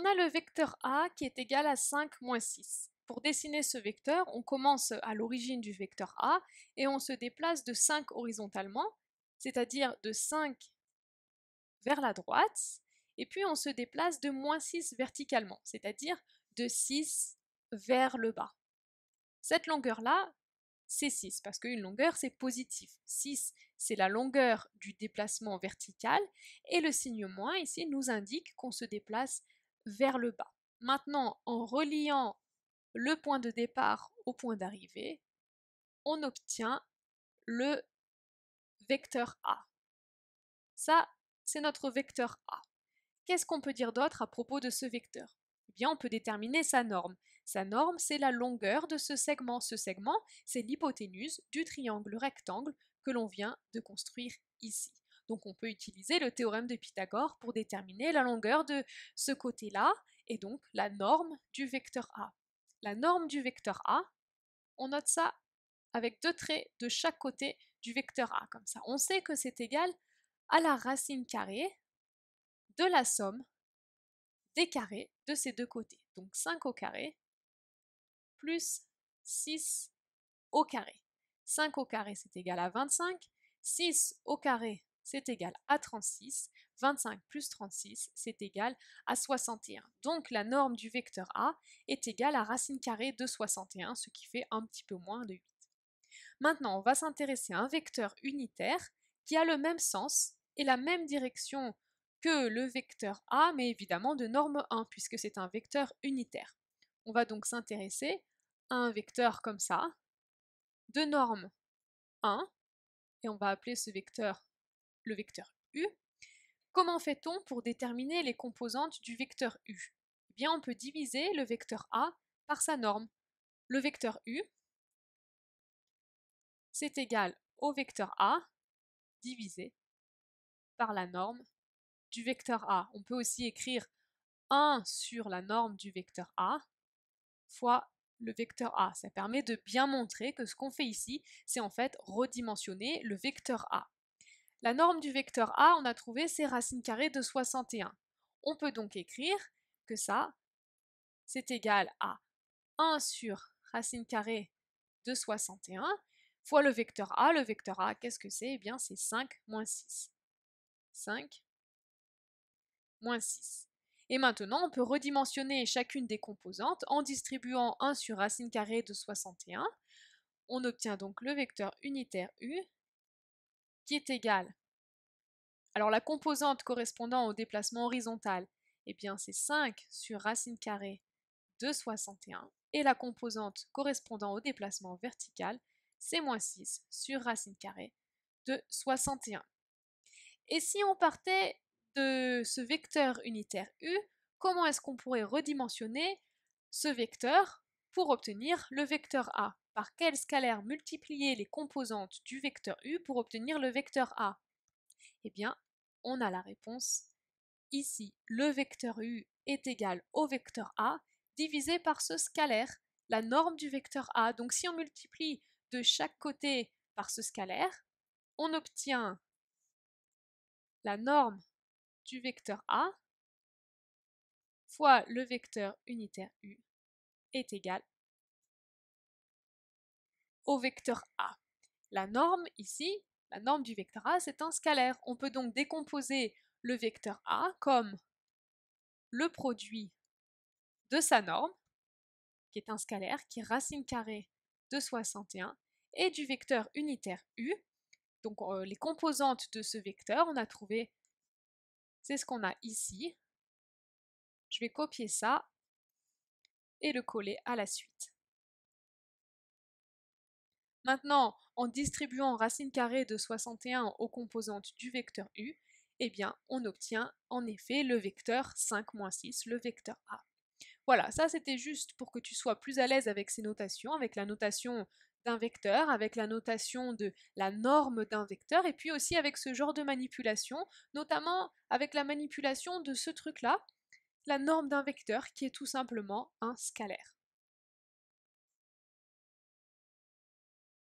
On a le vecteur A qui est égal à 5 moins 6. Pour dessiner ce vecteur, on commence à l'origine du vecteur A et on se déplace de 5 horizontalement, c'est-à-dire de 5 vers la droite, et puis on se déplace de moins 6 verticalement, c'est-à-dire de 6 vers le bas. Cette longueur-là, c'est 6, parce qu'une longueur, c'est positif. 6, c'est la longueur du déplacement vertical, et le signe moins ici nous indique qu'on se déplace vers le bas. Maintenant, en reliant le point de départ au point d'arrivée, on obtient le vecteur A. Ça, c'est notre vecteur A. Qu'est-ce qu'on peut dire d'autre à propos de ce vecteur Eh bien, on peut déterminer sa norme. Sa norme, c'est la longueur de ce segment. Ce segment, c'est l'hypoténuse du triangle rectangle que l'on vient de construire ici. Donc on peut utiliser le théorème de Pythagore pour déterminer la longueur de ce côté-là, et donc la norme du vecteur A. La norme du vecteur A, on note ça avec deux traits de chaque côté du vecteur A, comme ça. On sait que c'est égal à la racine carrée de la somme des carrés de ces deux côtés. Donc 5 au carré plus 6 au carré. 5 au carré, c'est égal à 25. 6 au carré, c'est égal à 36. 25 plus 36, c'est égal à 61. Donc la norme du vecteur A est égale à racine carrée de 61, ce qui fait un petit peu moins de 8. Maintenant, on va s'intéresser à un vecteur unitaire qui a le même sens et la même direction que le vecteur A, mais évidemment de norme 1, puisque c'est un vecteur unitaire. On va donc s'intéresser à un vecteur comme ça, de norme 1, et on va appeler ce vecteur le vecteur U. Comment fait-on pour déterminer les composantes du vecteur U eh bien, on peut diviser le vecteur A par sa norme. Le vecteur U, c'est égal au vecteur A divisé par la norme du vecteur A. On peut aussi écrire 1 sur la norme du vecteur A fois le vecteur A. Ça permet de bien montrer que ce qu'on fait ici, c'est en fait redimensionner le vecteur A. La norme du vecteur A, on a trouvé, c'est racine carrée de 61. On peut donc écrire que ça, c'est égal à 1 sur racine carrée de 61 fois le vecteur A. Le vecteur A, qu'est-ce que c'est Eh bien, c'est 5 moins 6. 5 moins 6. Et maintenant, on peut redimensionner chacune des composantes en distribuant 1 sur racine carrée de 61. On obtient donc le vecteur unitaire U qui est égal Alors la composante correspondant au déplacement horizontal, eh bien c'est 5 sur racine carrée de 61. Et la composante correspondant au déplacement vertical, c'est moins 6 sur racine carrée de 61. Et si on partait de ce vecteur unitaire U, comment est-ce qu'on pourrait redimensionner ce vecteur pour obtenir le vecteur A par quel scalaire multiplier les composantes du vecteur U pour obtenir le vecteur A Eh bien, on a la réponse ici. Le vecteur U est égal au vecteur A divisé par ce scalaire, la norme du vecteur A. Donc si on multiplie de chaque côté par ce scalaire, on obtient la norme du vecteur A fois le vecteur unitaire U est égal vecteur A. La norme ici, la norme du vecteur A, c'est un scalaire. On peut donc décomposer le vecteur A comme le produit de sa norme, qui est un scalaire, qui est racine carrée de 61, et du vecteur unitaire U. Donc euh, les composantes de ce vecteur, on a trouvé, c'est ce qu'on a ici. Je vais copier ça et le coller à la suite. Maintenant, en distribuant racine carrée de 61 aux composantes du vecteur u, eh bien, on obtient en effet le vecteur 5-6, le vecteur a. Voilà, ça c'était juste pour que tu sois plus à l'aise avec ces notations, avec la notation d'un vecteur, avec la notation de la norme d'un vecteur, et puis aussi avec ce genre de manipulation, notamment avec la manipulation de ce truc-là, la norme d'un vecteur qui est tout simplement un scalaire.